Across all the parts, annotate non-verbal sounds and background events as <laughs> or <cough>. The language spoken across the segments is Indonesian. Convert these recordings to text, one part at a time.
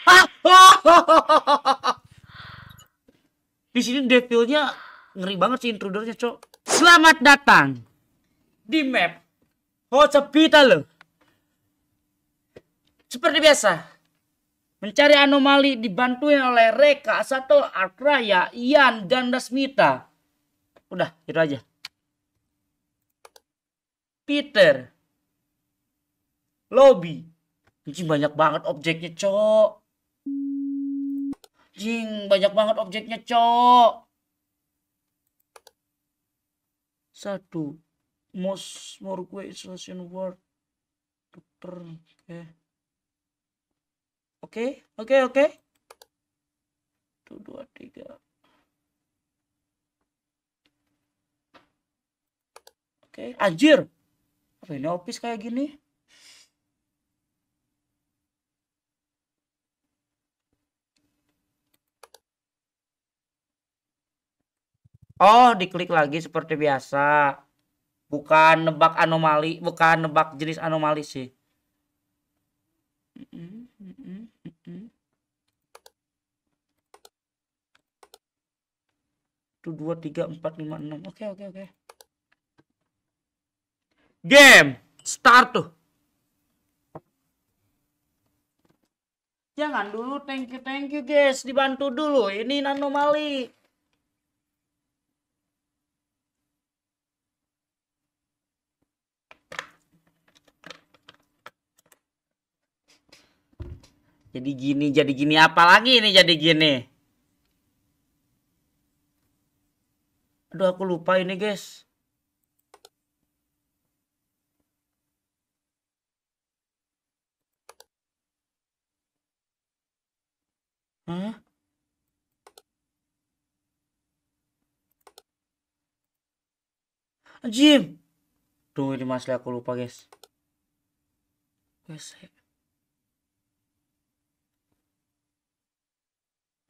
<laughs> di sini devilnya ngeri banget sih intrudernya, Cok. Selamat datang di map Hospital. Seperti biasa, mencari anomali dibantuin oleh Reka, Sato, Akraya, Ian, dan Dasmita. Udah, itu aja. Peter. Lobby. Ini banyak banget objeknya, Cok. Jing, banyak banget objeknya, cok. Satu. Most more gue isolation word. Dokter. Oke. Oke, oke, oke. Satu, dua, tiga. Oke, anjir. Apa ini office kayak gini? Oh, diklik lagi seperti biasa. Bukan nebak anomali, bukan nebak jenis anomali sih. Tuh dua tiga empat lima enam. Oke oke oke. Game start tuh. Jangan dulu thank you thank you guys dibantu dulu ini anomali. Jadi gini, jadi gini apa lagi ini jadi gini? Aduh aku lupa ini guys. Hah? Jim. tuh ini masalah aku lupa guys. Guys,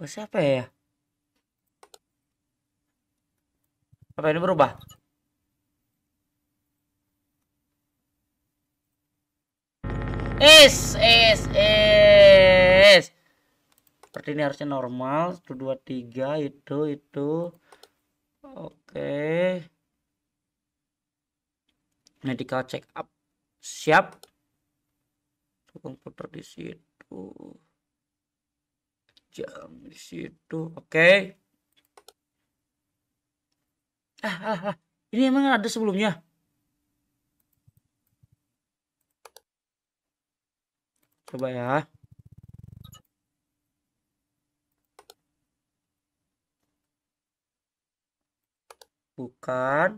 oh, siapa ya apa ini berubah is is is seperti ini harusnya normal satu dua tiga itu itu oke medical check up siap komputer di situ jam di situ. Oke. Okay. Ah, ah, ah. Ini emang ada sebelumnya. Coba ya. Bukan.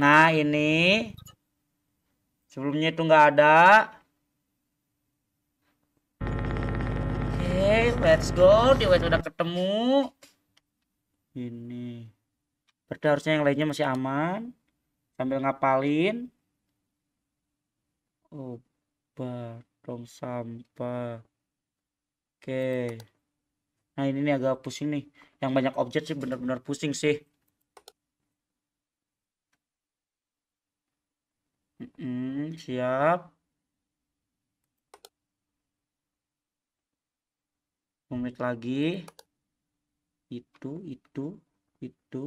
Nah, ini sebelumnya itu nggak ada. Let's go, DWS udah ketemu. Ini. Berarti harusnya yang lainnya masih aman. Sambil ngapalin. Obat tong sampah. Oke. Nah, ini nih agak pusing nih. Yang banyak objek sih benar-benar pusing sih. Mm -mm, siap. komit lagi itu itu itu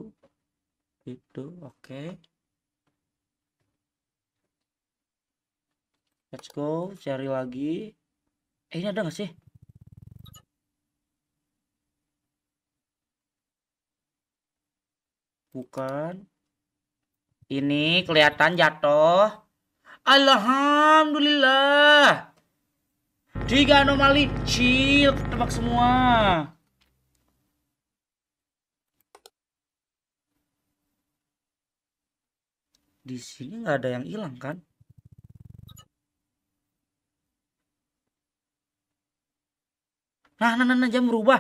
itu oke okay. let's go cari lagi eh ini ada nggak sih bukan ini kelihatan jatuh Alhamdulillah Tiga anomali, chill, tebak semua. Di sini nggak ada yang hilang kan? Nah, nah, nah, nah, jam berubah.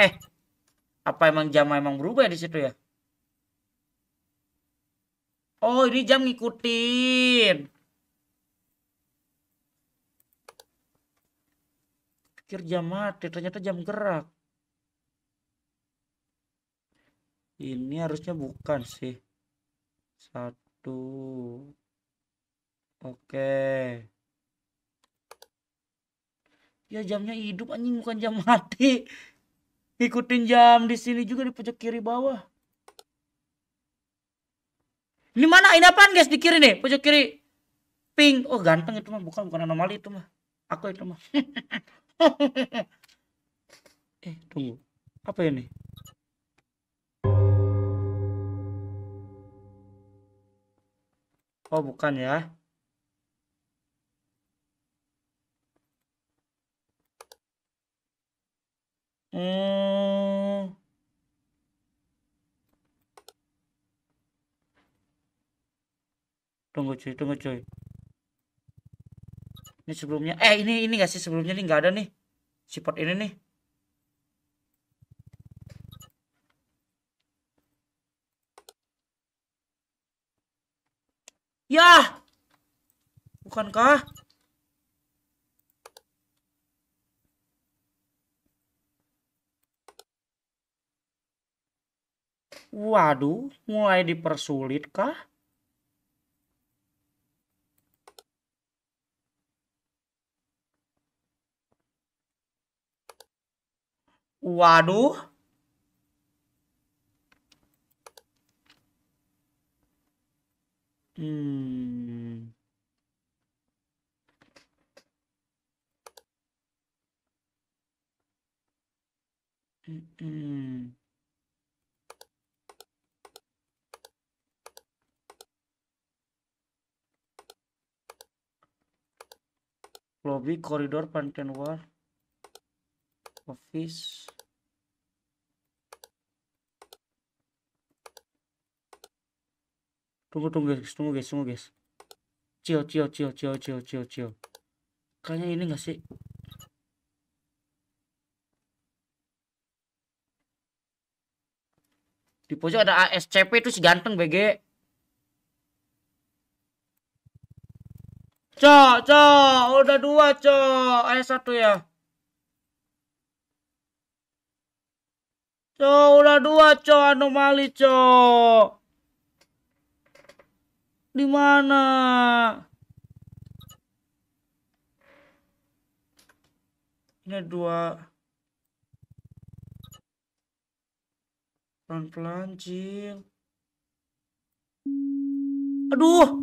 Eh, apa emang jam emang berubah ya di situ ya? Oh, ini jam ngikutin. pikir jam mati ternyata jam gerak ini harusnya bukan sih satu oke ya jamnya hidup anjing bukan jam mati ikutin jam di sini juga di pojok kiri bawah ini mana ini apaan guys di kiri nih pojok kiri pink oh ganteng itu mah bukan bukan anomali itu mah aku itu mah <laughs> <laughs> eh tunggu iya. apa ini oh bukan ya hmm. tunggu cuy tunggu cuy ini sebelumnya eh ini ini gak sih sebelumnya nih nggak ada nih support ini nih ya bukankah Waduh, mulai dipersulit kah? Waduh. Hmm. Hmm. Lobby koridor pantai luar Office Tunggu, tunggu, guys. Tunggu, guys. Tunggu, guys. Cio, cio, cio, cio, cio, cio, cio. Kayaknya ini gak sih? Di pojok ada ASCP itu si ganteng BG. Cok, cok, udah dua cok, ada satu ya. Cok, udah dua cok, anomali cok. Di mana? Ini dua. Pelan-pelan, Cing. Aduh.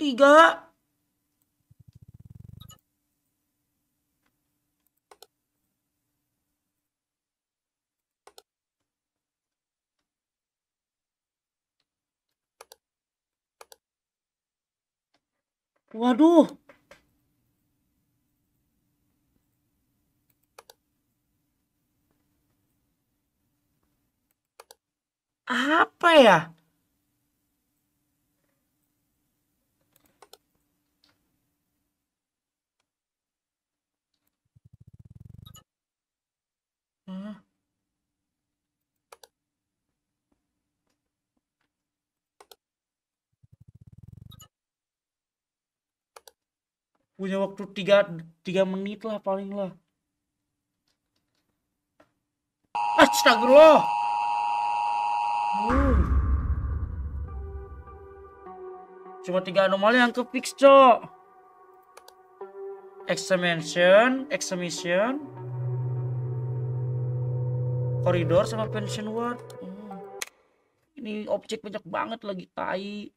Tiga. Waduh. Apa ya? punya waktu tiga tiga menit lah paling lah astagfirullah uh. cuma tiga anomali yang ke fix cok examination examination koridor sama pension ward hmm. ini objek banyak banget lagi tai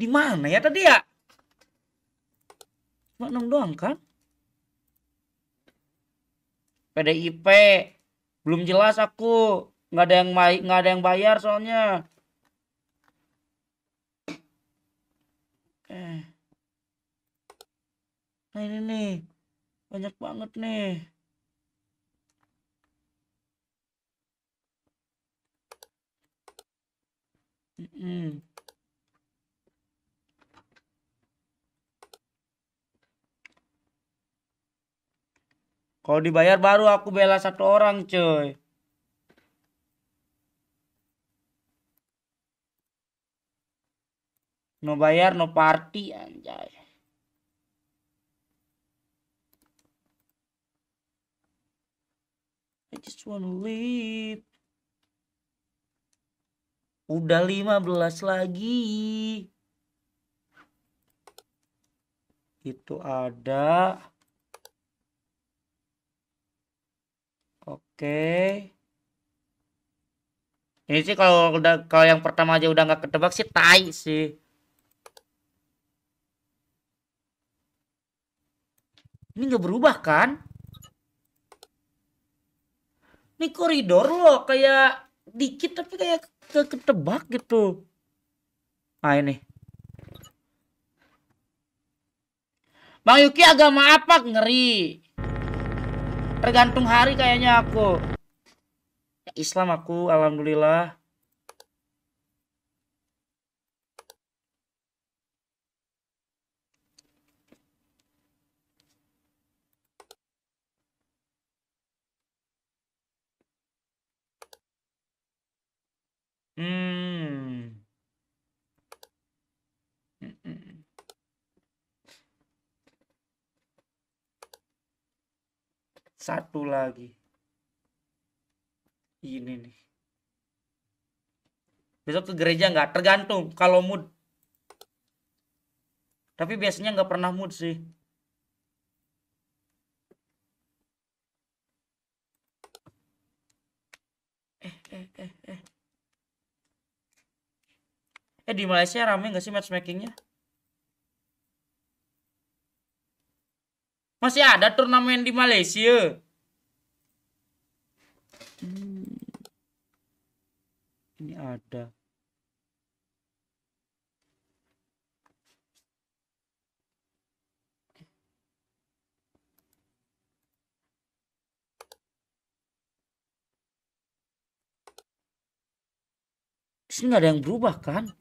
Di mana ya tadi ya? Cuma 6 doang kan? PDIP belum jelas aku nggak ada yang baik nggak ada yang bayar soalnya eh nah ini nih banyak banget nih mm -mm. Kalau dibayar baru aku bela satu orang, coy. No bayar, no party, anjay. I just wanna live. Udah 15 lagi. Itu ada. Oke. Ini sih kalau udah kalau yang pertama aja udah nggak ketebak sih tai sih. Ini nggak berubah kan? Ini koridor loh kayak dikit tapi kayak ke ketebak gitu. Nah ini. Bang Yuki agama apa ngeri? tergantung hari kayaknya aku ya, Islam aku alhamdulillah satu lagi ini nih besok ke gereja nggak tergantung kalau mood tapi biasanya nggak pernah mood sih eh eh eh eh eh di Malaysia rame nggak sih matchmakingnya Masih ada turnamen di Malaysia. Hmm. Ini ada. Ini nggak ada yang berubah kan?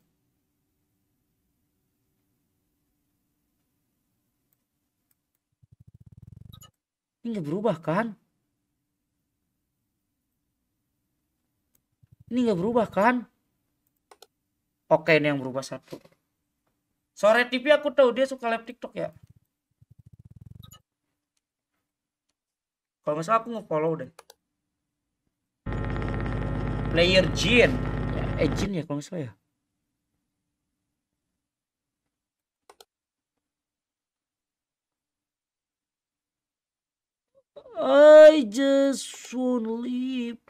Ini nggak berubah kan? Ini nggak berubah kan? Oke, ini yang berubah satu. Sore TV aku tahu dia suka live TikTok ya. Kalau misalnya aku nge-follow deh. Player Jin. Eh, Jin ya kalau misalnya ya. I just won't leave.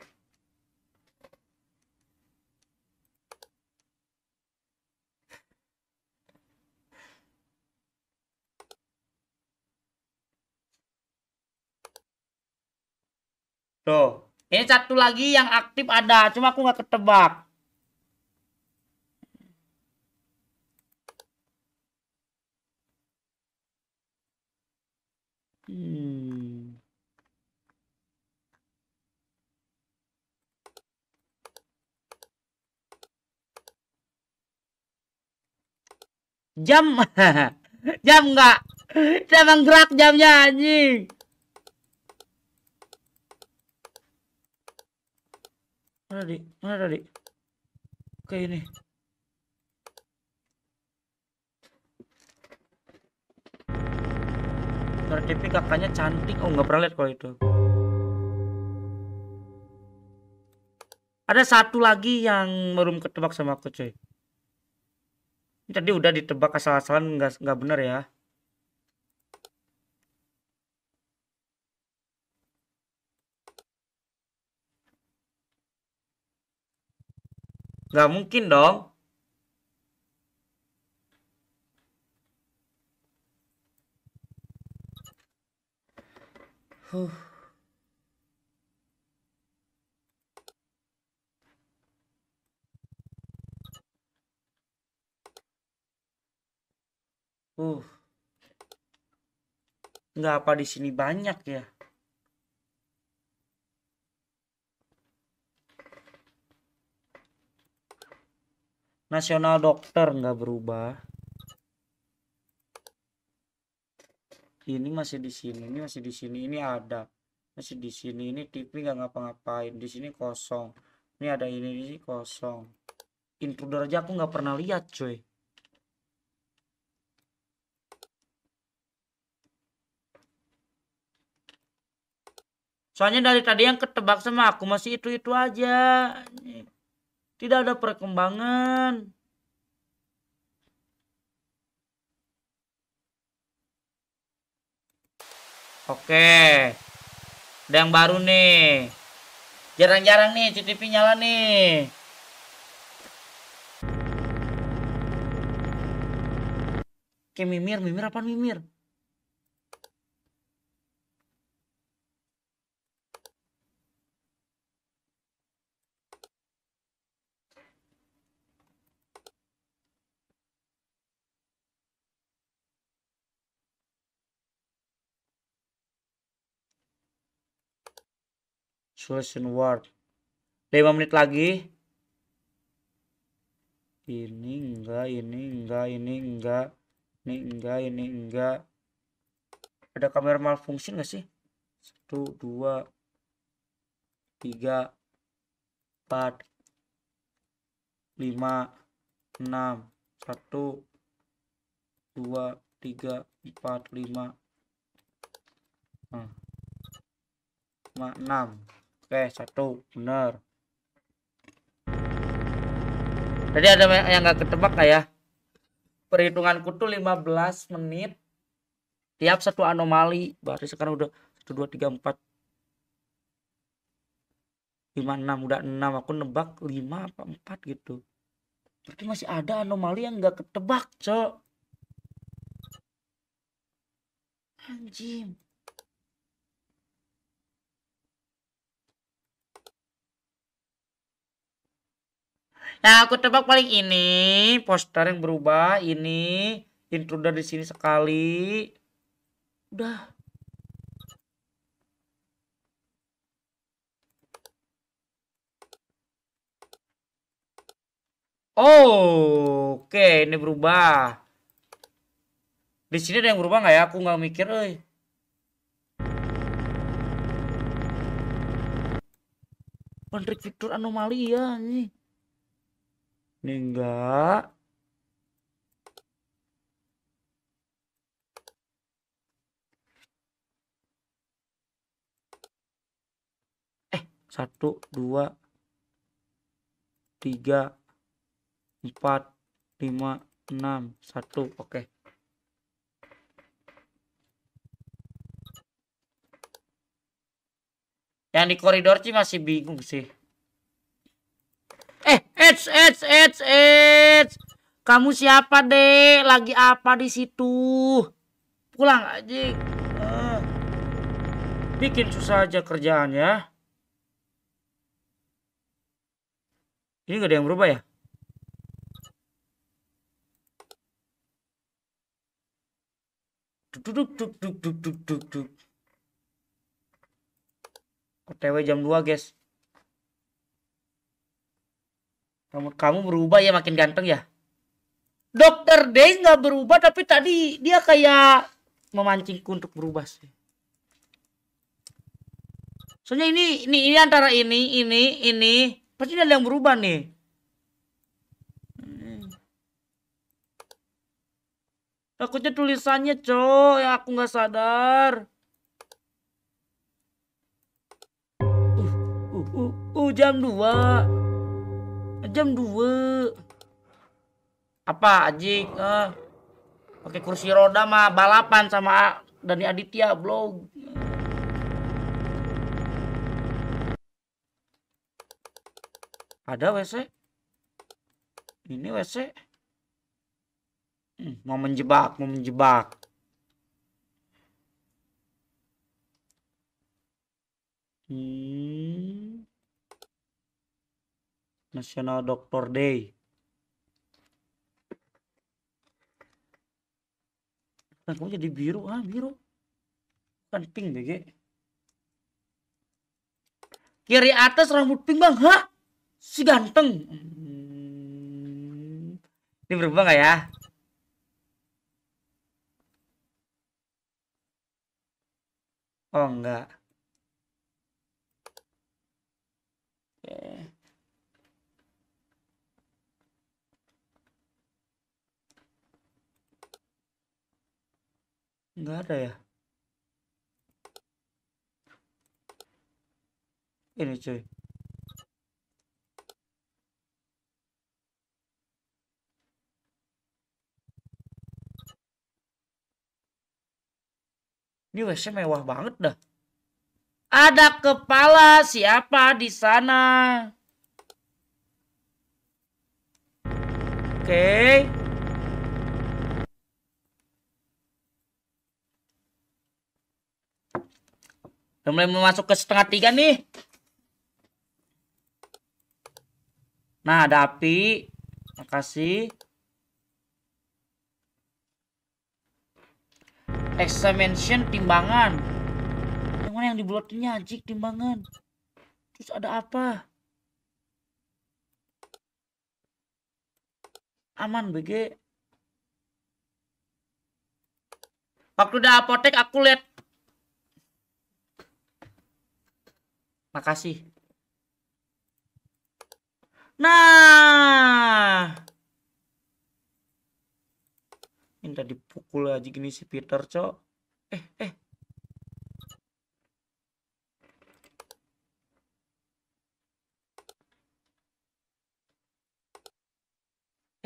Tuh, ini satu lagi yang aktif ada, cuma aku nggak ketebak. Hmm. Jam. <laughs> jam enggak? Saya gerak jamnya anjing. Mana tadi? Mana tadi? Oke ini. Tertipi kakaknya cantik. Oh nggak pernah lihat kalau itu. Ada satu lagi yang belum ketebak sama aku cuy. Ini tadi udah ditebak asal-asalan nggak nggak benar ya. Nggak mungkin dong. Huh. Uh. Nggak apa di sini banyak ya. Nasional dokter nggak berubah. Ini masih di sini, ini masih di sini, ini ada. Masih di sini, ini TV nggak ngapa-ngapain. Di sini kosong. Ini ada ini, di kosong. Intruder aja aku nggak pernah lihat, cuy. Soalnya dari tadi yang ketebak sama aku masih itu-itu aja. Tidak ada perkembangan. Oke. Ada yang baru nih. Jarang-jarang nih CCTV nyala nih. Oke, mimir, mimir apa mimir? solution word 5 menit lagi ini enggak ini enggak ini enggak ini enggak ini enggak ada kamera malfungsi enggak sih satu dua tiga empat lima enam satu dua tiga empat lima hmm, lima enam oke satu benar tadi ada yang enggak ketebak nggak ya perhitunganku tuh 15 menit tiap satu anomali berarti sekarang udah 1 2 3 4 5 6 udah 6 aku nebak 5 apa 4 gitu berarti masih ada anomali yang enggak ketebak cok anjing Nah, aku tebak paling ini poster yang berubah, ini intruder di sini sekali. Udah. Oh, oke, okay, ini berubah. Di sini ada yang berubah nggak ya? Aku nggak mikir, eh. Pondrik fitur anomali ya nih. Ini enggak. Eh, satu, dua, tiga, empat, lima, enam, satu. Oke. Yang di koridor sih masih bingung sih. Eh, eh, eh, eh, eh. Kamu siapa, Dek? Lagi apa di situ? Pulang aja. Uh, bikin susah aja kerjaannya. Ini gak ada yang berubah ya? Duk, duk, duk, duk, duk, duk, duk. OTW jam 2, guys. kamu, kamu berubah ya makin ganteng ya. Dokter Day nggak berubah tapi tadi dia kayak memancingku untuk berubah sih. Soalnya ini ini ini antara ini ini ini pasti ada yang berubah nih. Hmm. Takutnya tulisannya cowok ya aku nggak sadar. Uh, uh, uh, uh, jam 2 jam 2 apa ajik oh. eh. pakai kursi roda mah balapan sama Dani Aditya blog ada WC ini WC hmm, mau menjebak mau menjebak hmm National Doctor Day. Nah, kamu jadi biru, ah biru. Bukan pink, BG. Kiri atas rambut pink, Bang. Hah? Si ganteng. Hmm. Ini berubah nggak ya? Oh, enggak. Oke. Okay. nggak ada ya ini cuy Ini WC mewah banget dah. Ada kepala siapa di sana? Oke. Okay. Udah mulai masuk ke setengah tiga nih. Nah, ada api. Makasih. Examination timbangan. Yang mana yang dibuatnya, anjing timbangan. Terus ada apa? Aman BG. Waktu udah apotek aku lihat Makasih. Nah. Minta dipukul aja gini si Peter, Cok. Eh, eh.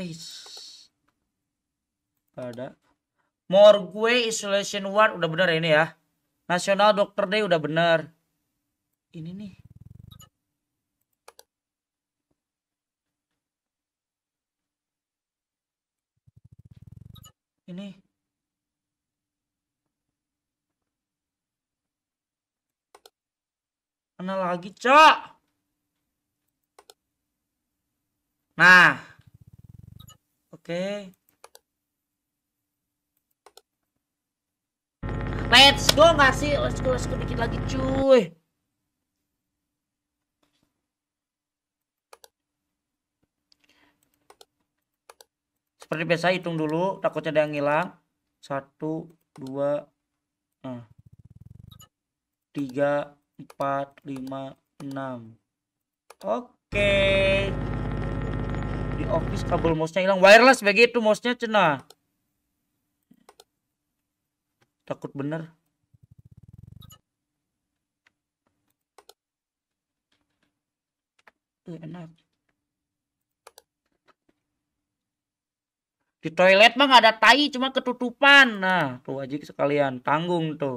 ada Ada. Morgue Isolation Ward udah bener ini ya. Nasional Dokter Day udah bener ini nih ini mana lagi cok nah oke okay. let's go gak sih let's go let's go dikit lagi cuy seperti biasa hitung dulu takutnya ada yang hilang satu dua nah tiga empat lima enam oke di office kabel mouse-nya hilang wireless begitu mouse-nya cenah takut bener eh, enak Di toilet mah gak ada tai, cuma ketutupan. Nah, tuh wajib sekalian tanggung tuh.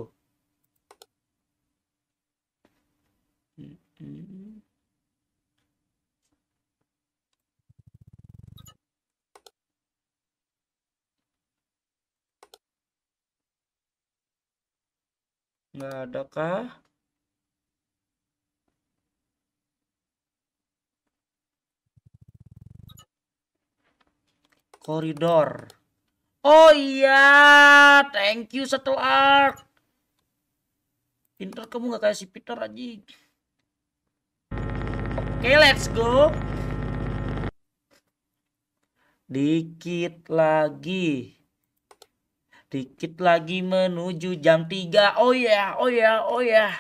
Nggak ada kah? koridor. Oh iya, thank you satu art. Pinter kamu gak kayak si Peter aja. Oke, okay, let's go. Dikit lagi. Dikit lagi menuju jam 3. Oh iya, yeah, oh iya, yeah, oh iya, Yeah.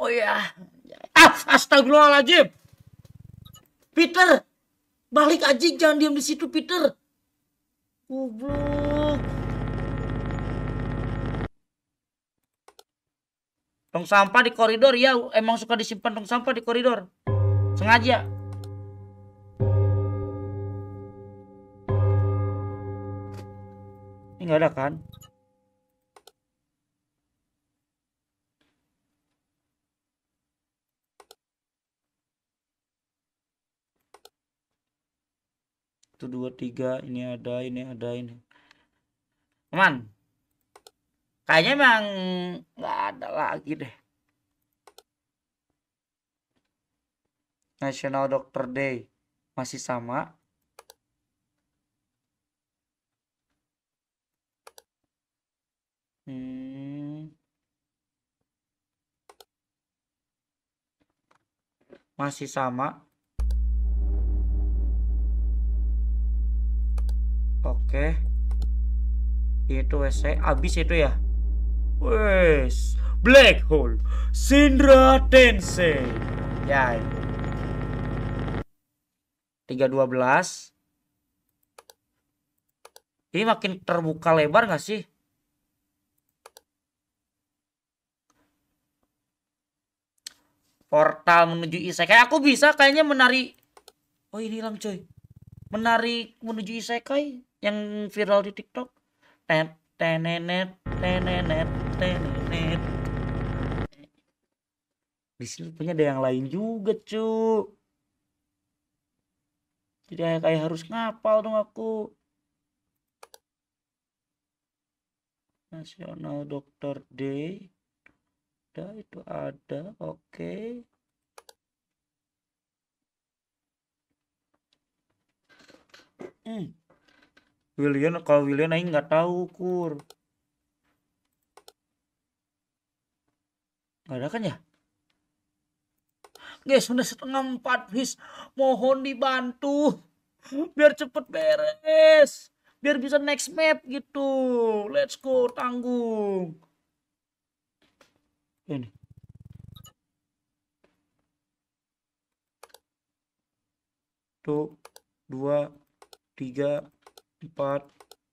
Oh Yeah. Ah, astagfirullahaladzim. Peter, balik aja jangan diam di situ Peter. Goblok. Tong sampah di koridor ya, emang suka disimpan tong sampah di koridor. Sengaja. Ini nggak ada kan? satu dua tiga ini ada ini ada ini teman kayaknya emang nggak ada lagi deh National Doctor Day masih sama hmm. masih sama Oke. Itu WC abis itu ya. Wes, black hole. Sindra tense. Ya. 312. Ini makin terbuka lebar gak sih? Portal menuju isekai. Aku bisa kayaknya menari. Oh ini hilang coy. Menarik menuju isekai yang viral di TikTok. Tet tenenet tenenet tenenet. Di sini punya ada yang lain juga, cu. Jadi kayak, harus ngapal dong aku. Nasional Dokter Day. Ada itu ada, oke. Okay. Mm. William kalau William aing nggak tahu kur. nggak ada kan ya? Guys, sudah setengah empat, please. Mohon dibantu. Biar cepet beres. Biar bisa next map gitu. Let's go, tanggung. Ini. tuh dua, tiga, 4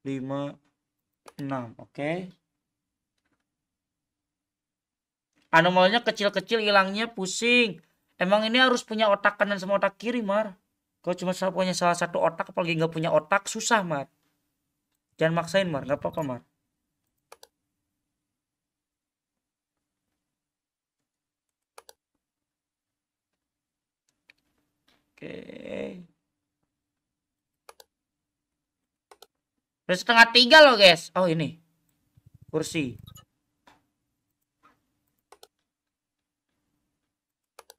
5 6 oke okay. anomalnya kecil-kecil hilangnya pusing emang ini harus punya otak kanan sama otak kiri mar kalau cuma punya salah satu otak apalagi nggak punya otak susah mar jangan maksain mar nggak apa-apa mar oke okay. Udah setengah tiga loh guys. Oh ini. Kursi.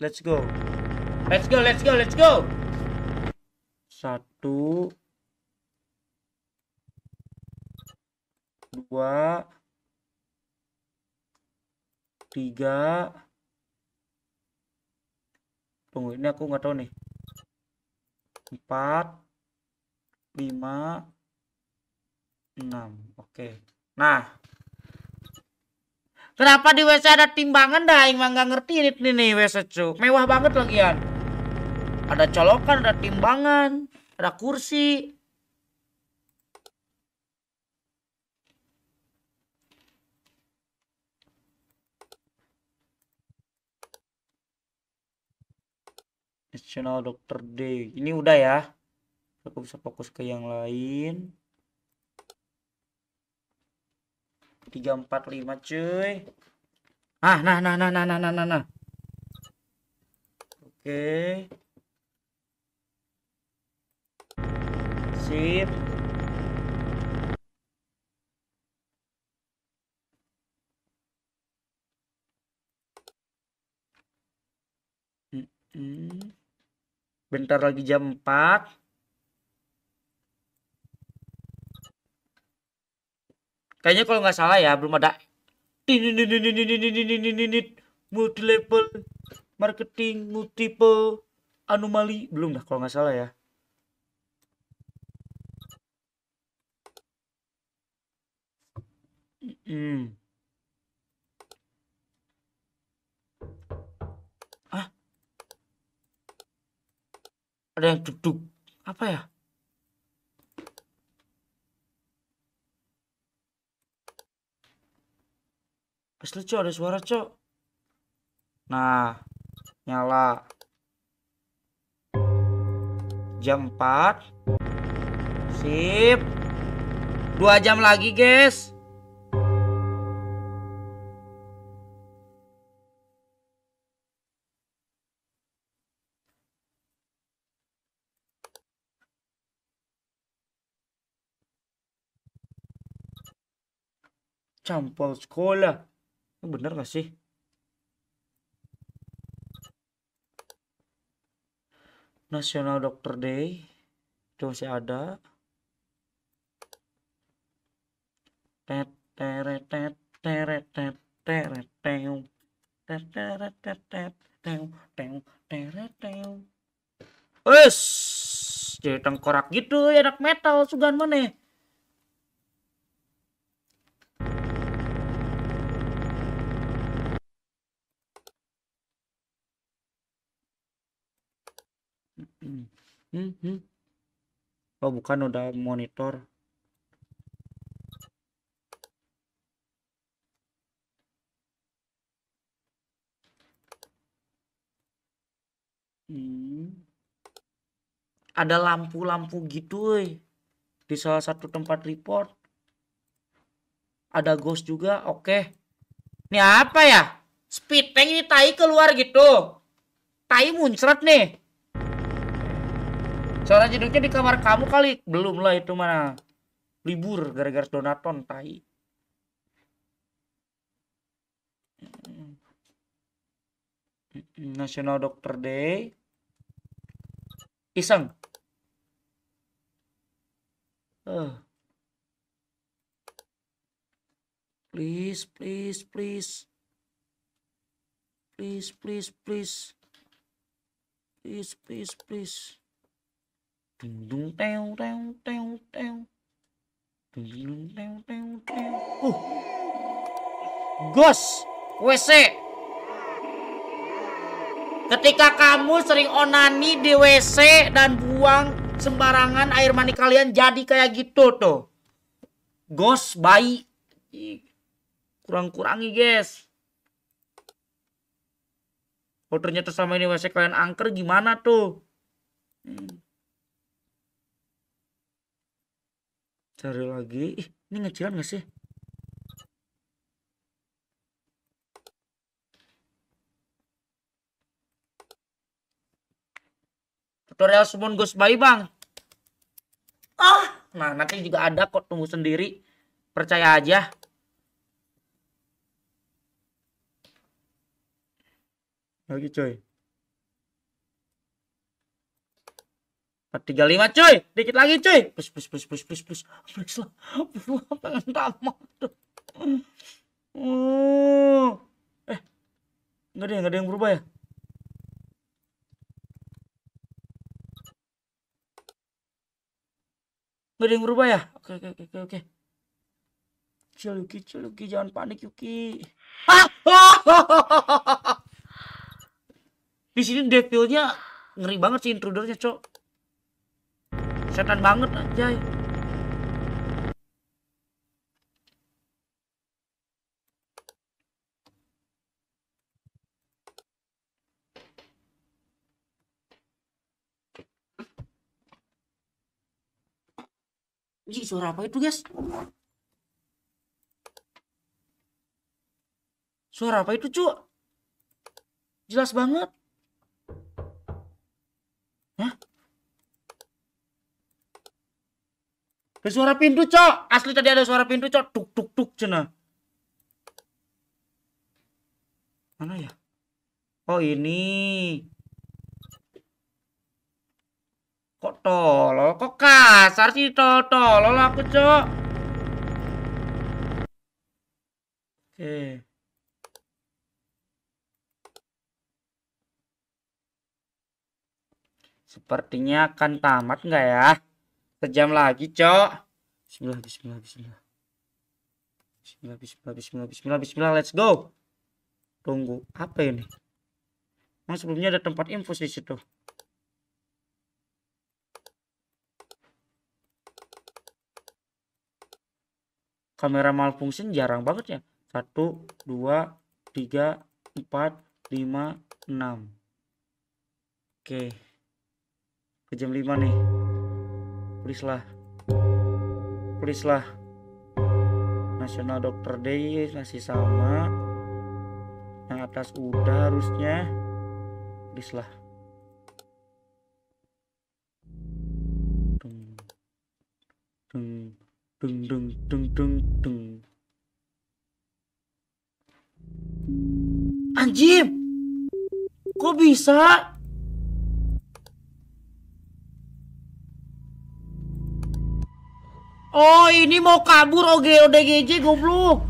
Let's go. Let's go, let's go, let's go. Satu. Dua. Tiga. Tunggu, ini aku nggak tahu nih. Empat. Lima. 6 oke nah Kenapa di WC ada timbangan dah? yang nggak ngerti ini, nih, nih WC cu. Mewah banget lagian. Ada colokan, ada timbangan, ada kursi. National dokter D. Ini udah ya. Aku bisa fokus ke yang lain. tiga empat lima cuy ah nah nah nah nah nah nah nah, nah. oke okay. sip Bentar lagi jam 4 kayaknya kalau nggak salah ya belum ada multi level marketing multiple anomali belum dah kalau nggak salah ya Hmm. Ah. Ada yang duduk. Apa ya? Pas cok ada suara cok. Nah, nyala. Jam 4. Sip. Dua jam lagi, guys. campur sekolah. Ini bener gak sih? National Doctor Day itu masih ada. Tet tet tet tet tet tet Wes, jadi tengkorak gitu enak ya, metal sugan mana? Ya. Hmm, hmm. Oh bukan udah monitor. Hmm. Ada lampu-lampu gitu, woy. Di salah satu tempat report. Ada ghost juga, oke. Ini apa ya? Speed tank ini tai keluar gitu. Tai muncrat nih. Soalnya jeduknya di kamar kamu kali. Belum lah itu mana. Libur gara-gara Donaton tai. National Doctor Day. Iseng. Uh. Please, please, please. Please, please, please. Please, please, please. Gus, Gos, WC. Ketika kamu sering onani di WC dan buang sembarangan air mani kalian jadi kayak gitu tuh. Gos bayi kurang-kurangi guys. oh, ternyata sama ini WC kalian angker gimana tuh? Hmm. cari lagi ih ini ngecilan gak sih tutorial summon Ghost Bayi bang ah nah nanti juga ada kok tunggu sendiri percaya aja lagi coy lima cuy, dikit lagi cuy. push push push push push push, Bus lah. Bus lah pengen tamat. Oh. Eh. nggak ada, enggak ada yang berubah ya? nggak ada yang berubah ya? Oke oke oke oke. Cil Yuki, cil Yuki, jangan panik Yuki. hahaha, <laughs> Di sini devilnya ngeri banget sih intrudernya, Cok setan banget anjay Ih, suara apa itu, guys? Suara apa itu, cu? Jelas banget. Hah? Ada suara pintu, Cok. Asli tadi ada suara pintu, Cok. Tuk tuk tuk cina. Mana ya? Oh, ini. Kok tolol? Kok kasar sih tol tolol aku, Cok? Oke. Sepertinya akan tamat nggak ya? Sejam lagi, Cok. Bismillah, bismillah, bismillah. Bismillah, bismillah, bismillah, bismillah, bismillah, let's go. Tunggu, apa ini? Nah, sebelumnya ada tempat infus di situ. Kamera malfungsi jarang banget ya. Satu, dua, tiga, empat, lima, enam. Oke. Ke jam lima nih please lah please lah National Doctor Day masih sama yang atas udah harusnya please lah deng deng deng deng deng deng, dung. anjir kok bisa Oh ini mau kabur OG ODGJ goblok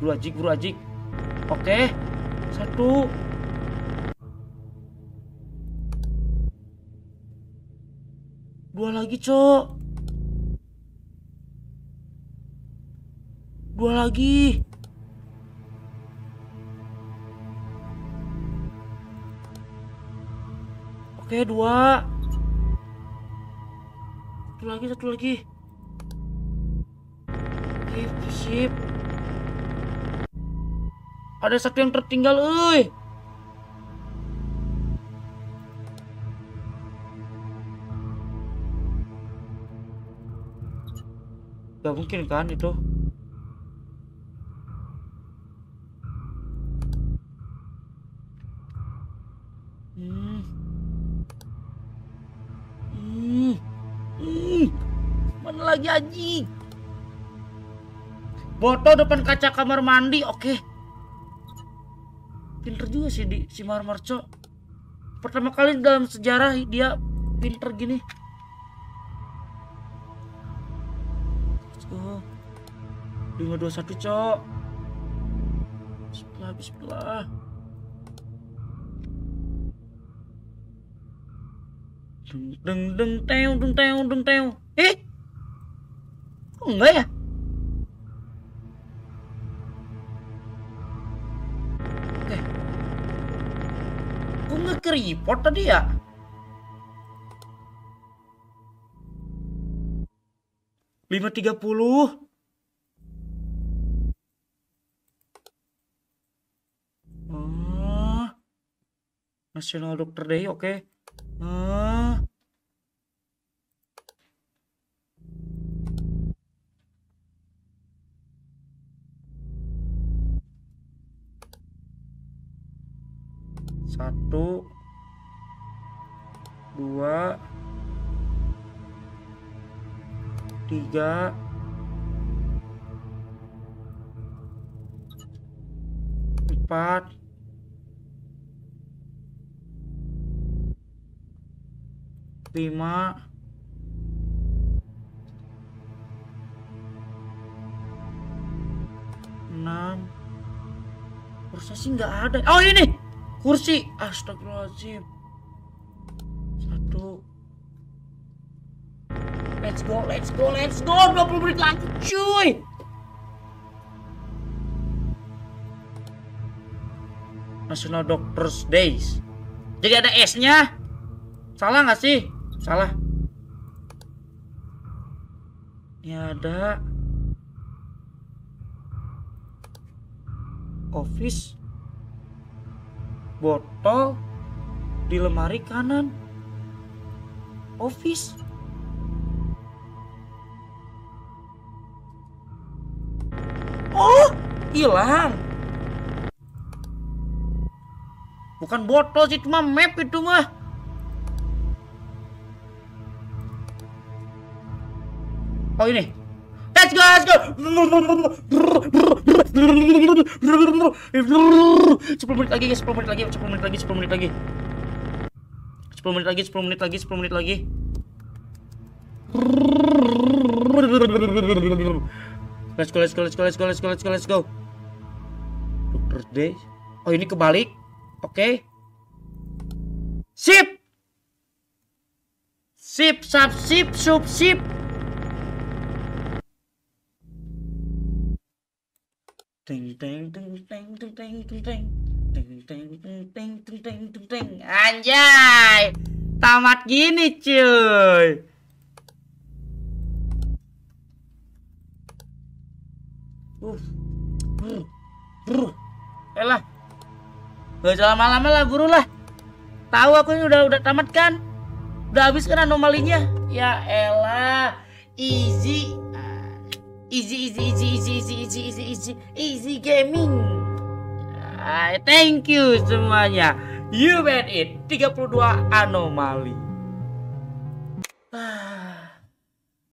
Buru ajik buru ajik Oke Satu Dua lagi cok Dua lagi Oke dua satu lagi satu lagi sip sip ada satu yang tertinggal oi Gak mungkin kan itu Aji, Botol depan kaca kamar mandi, oke. Okay. Pinter juga sih di, si Marmarco. Pertama kali dalam sejarah dia pinter gini. Let's go. 521, Cok. Sebelah, sebelah. Deng deng deng deng teo deng teo. Eh, Enggak ya? Oke. Eh, Kok nggak tadi ya? Lima tiga puluh. Ah, nasional dokter Day, oke. Okay. Uh. tiga empat lima enam kursi sih nggak ada oh ini kursi astagfirullahaladzim Let's go, let's go, let's go. 20 menit lagi, cuy. National Doctors Days. Jadi ada S-nya. Salah nggak sih? Salah. Ini ada office botol di lemari kanan. Office hilang bukan botol sih cuma map itu mah oh ini let's go let's go Sepuluh menit lagi sepuluh menit lagi sepuluh menit lagi sepuluh menit lagi sepuluh menit lagi sepuluh menit lagi sepuluh menit lagi Let's go, let's go, let's go, let's go, let's go, let's go, let's go birthday oh ini kebalik oke okay. sip sip sap sip sup sip ting ting ting ting ting ting ting ting Anjay Tamat gini cuy Uh. Uh. Uh elah gak usah lama-lama lah guru lah tahu aku ini udah udah tamat kan udah habis kan anomalinya ya elah easy ah, easy easy easy easy easy easy easy easy easy gaming Hai, ah, thank you semuanya you made it 32 anomali ah.